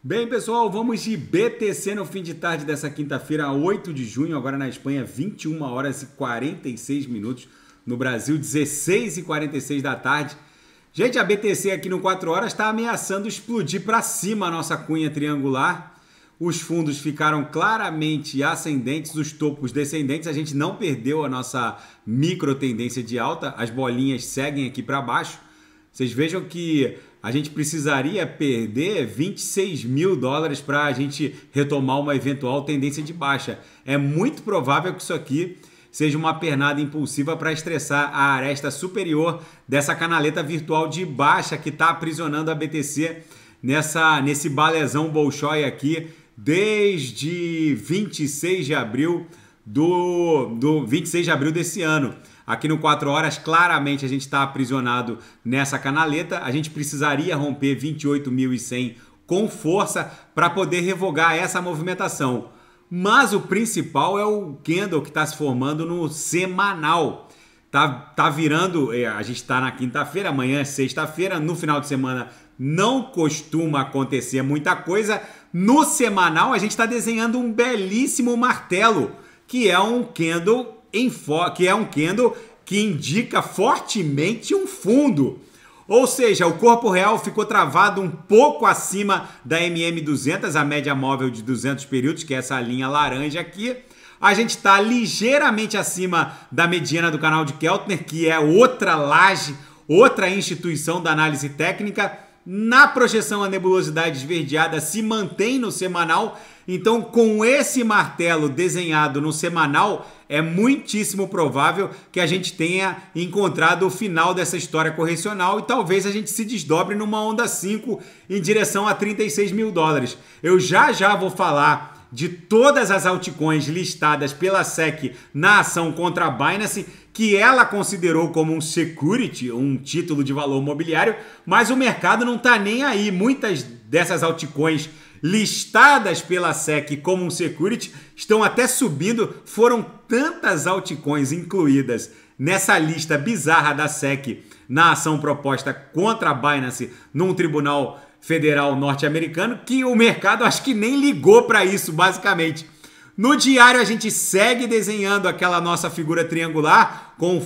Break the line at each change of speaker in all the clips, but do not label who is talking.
Bem, pessoal, vamos de BTC no fim de tarde dessa quinta-feira, 8 de junho, agora na Espanha, 21 horas e 46 minutos, no Brasil, 16 e 46 da tarde. Gente, a BTC aqui no 4 horas está ameaçando explodir para cima a nossa cunha triangular. Os fundos ficaram claramente ascendentes, os topos descendentes. A gente não perdeu a nossa micro tendência de alta, as bolinhas seguem aqui para baixo. Vocês vejam que a gente precisaria perder 26 mil dólares para a gente retomar uma eventual tendência de baixa. É muito provável que isso aqui seja uma pernada impulsiva para estressar a aresta superior dessa canaleta virtual de baixa que está aprisionando a BTC nessa, nesse balezão Bolshoi aqui desde 26 de abril do, do 26 de abril desse ano. Aqui no 4 horas, claramente a gente está aprisionado nessa canaleta. A gente precisaria romper 28.100 com força para poder revogar essa movimentação. Mas o principal é o candle que está se formando no semanal. Tá, tá virando, é, a gente está na quinta-feira, amanhã é sexta-feira, no final de semana não costuma acontecer muita coisa. No semanal a gente está desenhando um belíssimo martelo, que é um candle que é um candle que indica fortemente um fundo. Ou seja, o corpo real ficou travado um pouco acima da MM200, a média móvel de 200 períodos, que é essa linha laranja aqui. A gente está ligeiramente acima da mediana do canal de Keltner, que é outra laje, outra instituição da análise técnica. Na projeção, a nebulosidade esverdeada se mantém no semanal. Então, com esse martelo desenhado no semanal, é muitíssimo provável que a gente tenha encontrado o final dessa história correcional e talvez a gente se desdobre numa onda 5 em direção a 36 mil dólares. Eu já já vou falar de todas as altcoins listadas pela SEC na ação contra a Binance, que ela considerou como um security, um título de valor mobiliário, mas o mercado não está nem aí. Muitas dessas altcoins listadas pela SEC como um security estão até subindo. Foram tantas altcoins incluídas nessa lista bizarra da SEC na ação proposta contra a Binance num tribunal Federal norte-americano, que o mercado acho que nem ligou para isso, basicamente. No diário, a gente segue desenhando aquela nossa figura triangular com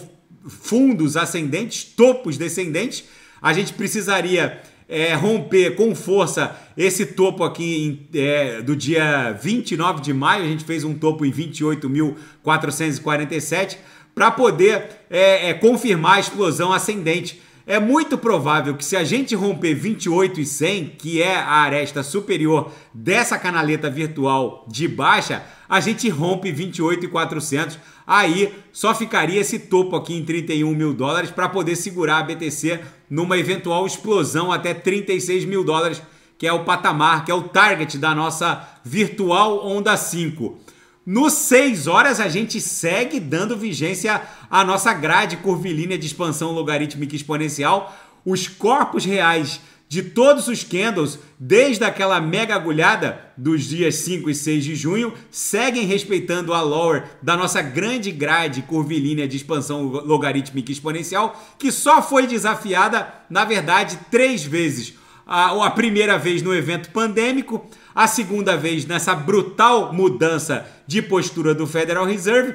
fundos ascendentes, topos descendentes. A gente precisaria é, romper com força esse topo aqui é, do dia 29 de maio. A gente fez um topo em 28.447 para poder é, é, confirmar a explosão ascendente. É muito provável que se a gente romper 28 e 100, que é a aresta superior dessa canaleta virtual de baixa, a gente rompe 28 e 400. Aí só ficaria esse topo aqui em 31 mil dólares para poder segurar a BTC numa eventual explosão até 36 mil dólares, que é o patamar, que é o target da nossa virtual onda 5. No 6 horas, a gente segue dando vigência à nossa grade curvilínea de expansão logarítmica exponencial. Os corpos reais de todos os candles, desde aquela mega agulhada dos dias 5 e 6 de junho, seguem respeitando a lower da nossa grande grade curvilínea de expansão logarítmica exponencial, que só foi desafiada, na verdade, três vezes. A, a primeira vez no evento pandêmico, a segunda vez nessa brutal mudança de postura do Federal Reserve.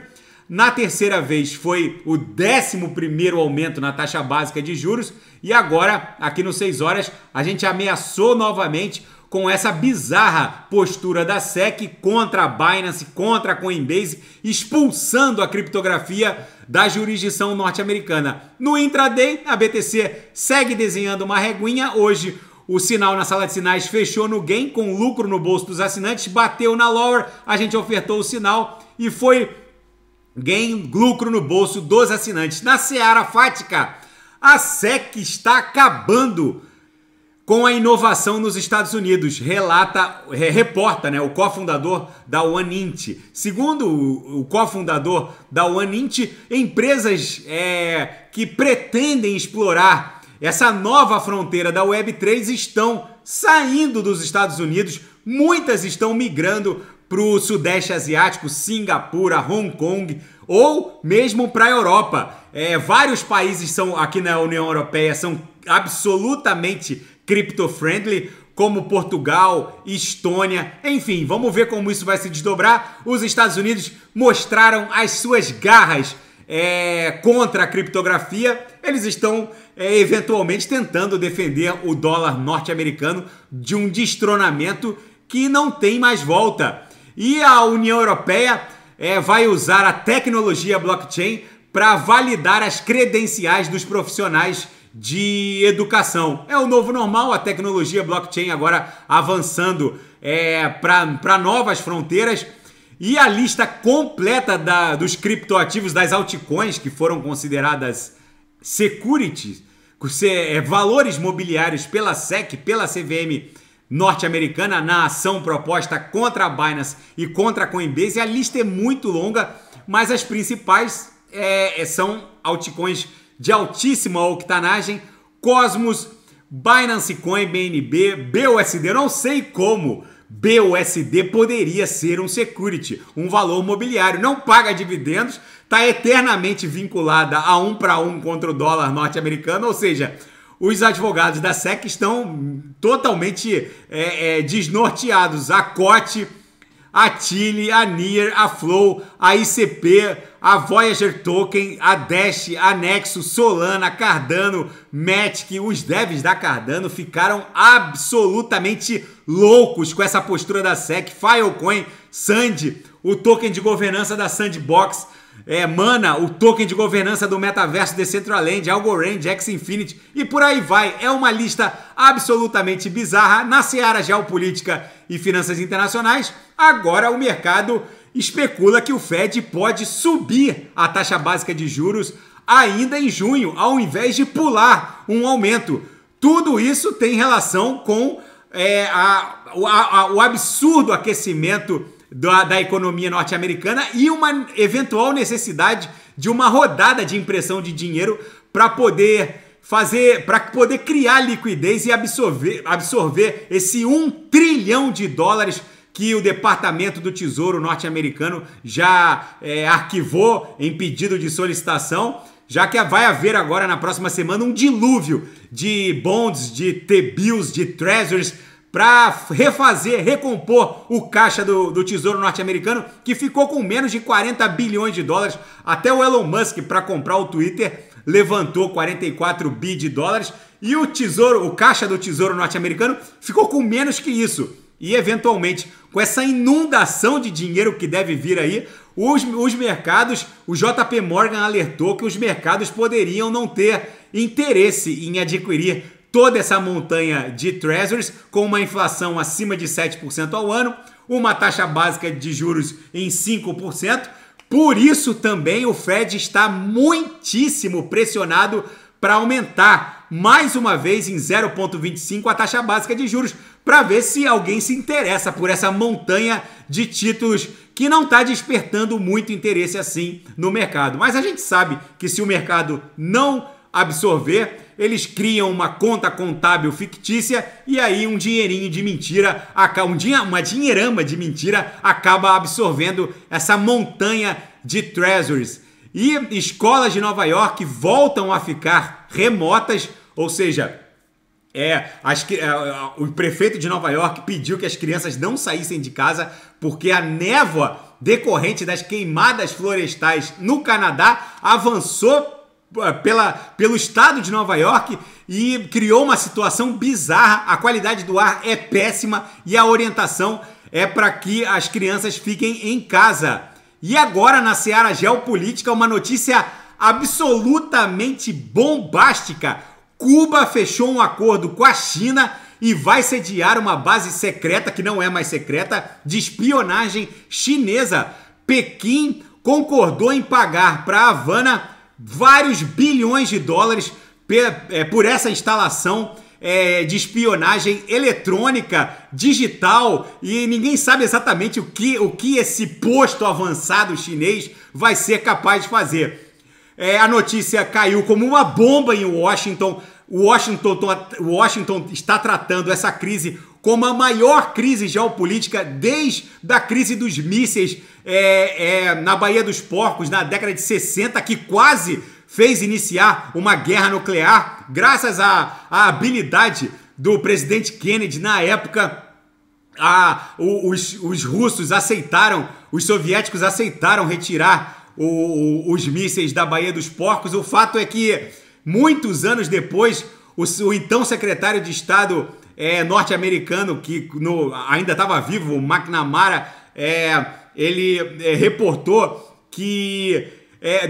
Na terceira vez foi o 11 aumento na taxa básica de juros. E agora, aqui no 6 horas, a gente ameaçou novamente com essa bizarra postura da SEC contra a Binance, contra a Coinbase, expulsando a criptografia da jurisdição norte-americana. No intraday, a BTC segue desenhando uma reguinha. Hoje, o sinal na sala de sinais fechou no gain com lucro no bolso dos assinantes, bateu na lower, a gente ofertou o sinal e foi gain, lucro no bolso dos assinantes. Na Seara Fática, a SEC está acabando com a inovação nos Estados Unidos, relata, reporta né, o cofundador da OneInt. Segundo o, cofundador da OneInt, empresas é, que pretendem explorar essa nova fronteira da Web3 estão saindo dos Estados Unidos, muitas estão migrando para o Sudeste Asiático, Singapura, Hong Kong ou mesmo para a Europa. É, vários países são aqui na União Europeia são absolutamente crypto friendly como Portugal, Estônia, enfim, vamos ver como isso vai se desdobrar. Os Estados Unidos mostraram as suas garras é, contra a criptografia, eles estão é, eventualmente tentando defender o dólar norte-americano de um destronamento que não tem mais volta. E a União Europeia é, vai usar a tecnologia blockchain para validar as credenciais dos profissionais de educação. É o novo normal, a tecnologia blockchain agora avançando é, para novas fronteiras. E a lista completa da, dos criptoativos, das altcoins que foram consideradas securities, é, valores mobiliários pela SEC, pela CVM norte-americana, na ação proposta contra a Binance e contra a Coinbase. A lista é muito longa, mas as principais é, é são altcoins de altíssima octanagem, Cosmos, Binance Coin, BNB, BUSD, não sei como BUSD poderia ser um security, um valor mobiliário, não paga dividendos, está eternamente vinculada a um para um contra o dólar norte-americano, ou seja, os advogados da SEC estão totalmente é, é, desnorteados. A COTE a Tilly, a Nier, a Flow, a ICP, a Voyager Token, a Dash, a Nexo, Solana, Cardano, Matic, os devs da Cardano ficaram absolutamente loucos com essa postura da SEC, Filecoin, Sand, o token de governança da Sandbox, é, mana o token de governança do metaverso Decentraland, Algorand, X Infinity e por aí vai. É uma lista absolutamente bizarra na seara geopolítica e finanças internacionais. Agora o mercado especula que o Fed pode subir a taxa básica de juros ainda em junho, ao invés de pular um aumento. Tudo isso tem relação com é, a, a, a, o absurdo aquecimento da, da economia norte-americana e uma eventual necessidade de uma rodada de impressão de dinheiro para poder fazer para poder criar liquidez e absorver, absorver esse um trilhão de dólares que o Departamento do Tesouro norte-americano já é, arquivou em pedido de solicitação, já que vai haver agora na próxima semana um dilúvio de bonds, de T-bills, de treasuries para refazer, recompor o caixa do, do Tesouro Norte-Americano, que ficou com menos de 40 bilhões de dólares. Até o Elon Musk, para comprar o Twitter, levantou 44 bi de dólares. E o Tesouro, o caixa do Tesouro Norte-Americano, ficou com menos que isso. E eventualmente, com essa inundação de dinheiro que deve vir aí, os, os mercados, o JP Morgan alertou que os mercados poderiam não ter interesse em adquirir toda essa montanha de treasuries com uma inflação acima de 7% ao ano, uma taxa básica de juros em 5%. Por isso também o Fed está muitíssimo pressionado para aumentar mais uma vez em 0,25 a taxa básica de juros, para ver se alguém se interessa por essa montanha de títulos que não está despertando muito interesse assim no mercado. Mas a gente sabe que se o mercado não absorver, eles criam uma conta contábil fictícia e aí um dinheirinho de mentira, uma dinheirama de mentira acaba absorvendo essa montanha de treasuries. E escolas de Nova York voltam a ficar remotas, ou seja, é, as, é, é, o prefeito de Nova York pediu que as crianças não saíssem de casa porque a névoa decorrente das queimadas florestais no Canadá avançou pela, pelo estado de Nova York e criou uma situação bizarra. A qualidade do ar é péssima e a orientação é para que as crianças fiquem em casa. E agora, na seara geopolítica, uma notícia absolutamente bombástica: Cuba fechou um acordo com a China e vai sediar uma base secreta, que não é mais secreta, de espionagem chinesa. Pequim concordou em pagar para Havana vários bilhões de dólares é, por essa instalação é, de espionagem eletrônica, digital, e ninguém sabe exatamente o que, o que esse posto avançado chinês vai ser capaz de fazer. É, a notícia caiu como uma bomba em Washington. Washington, tá, Washington está tratando essa crise como a maior crise geopolítica desde a crise dos mísseis é, é, na Baía dos Porcos, na década de 60, que quase fez iniciar uma guerra nuclear, graças à, à habilidade do presidente Kennedy na época. A, os, os russos aceitaram, os soviéticos aceitaram retirar o, o, os mísseis da Baía dos Porcos. O fato é que, muitos anos depois, o, o então secretário de Estado é, norte-americano que no, ainda estava vivo, o McNamara, é, ele é, reportou que é,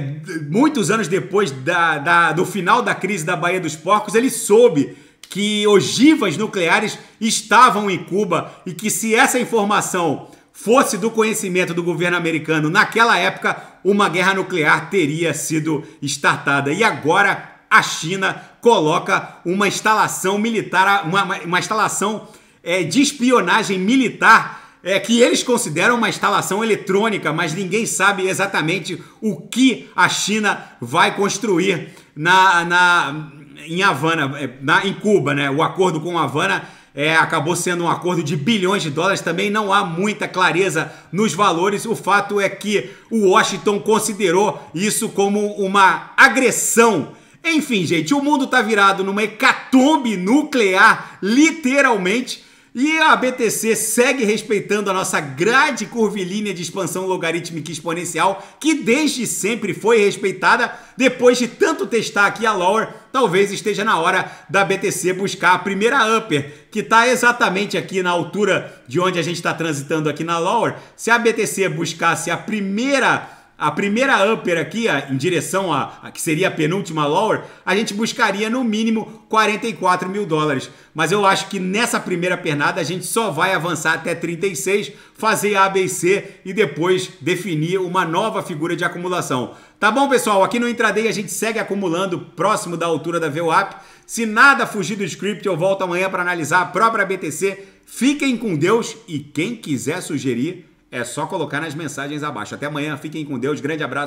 muitos anos depois da, da, do final da crise da Baía dos Porcos, ele soube que ogivas nucleares estavam em Cuba e que se essa informação fosse do conhecimento do governo americano naquela época, uma guerra nuclear teria sido startada. E agora a China coloca uma instalação militar, uma, uma instalação é, de espionagem militar é, que eles consideram uma instalação eletrônica, mas ninguém sabe exatamente o que a China vai construir na, na, em Havana, é, na, em Cuba. Né? O acordo com Havana é, acabou sendo um acordo de bilhões de dólares. Também não há muita clareza nos valores. O fato é que o Washington considerou isso como uma agressão enfim, gente, o mundo tá virado numa hecatombe nuclear, literalmente. E a BTC segue respeitando a nossa grade curvilínea de expansão logarítmica exponencial, que desde sempre foi respeitada. Depois de tanto testar aqui a lower, talvez esteja na hora da BTC buscar a primeira upper, que está exatamente aqui na altura de onde a gente está transitando aqui na lower. Se a BTC buscasse a primeira a primeira upper aqui, a, em direção a, a, que seria a penúltima lower, a gente buscaria no mínimo 44 mil dólares. Mas eu acho que nessa primeira pernada a gente só vai avançar até 36, fazer a ABC e depois definir uma nova figura de acumulação. Tá bom, pessoal? Aqui no Intraday a gente segue acumulando próximo da altura da VWAP. Se nada fugir do script, eu volto amanhã para analisar a própria BTC. Fiquem com Deus e quem quiser sugerir é só colocar nas mensagens abaixo. Até amanhã, fiquem com Deus. Grande abraço.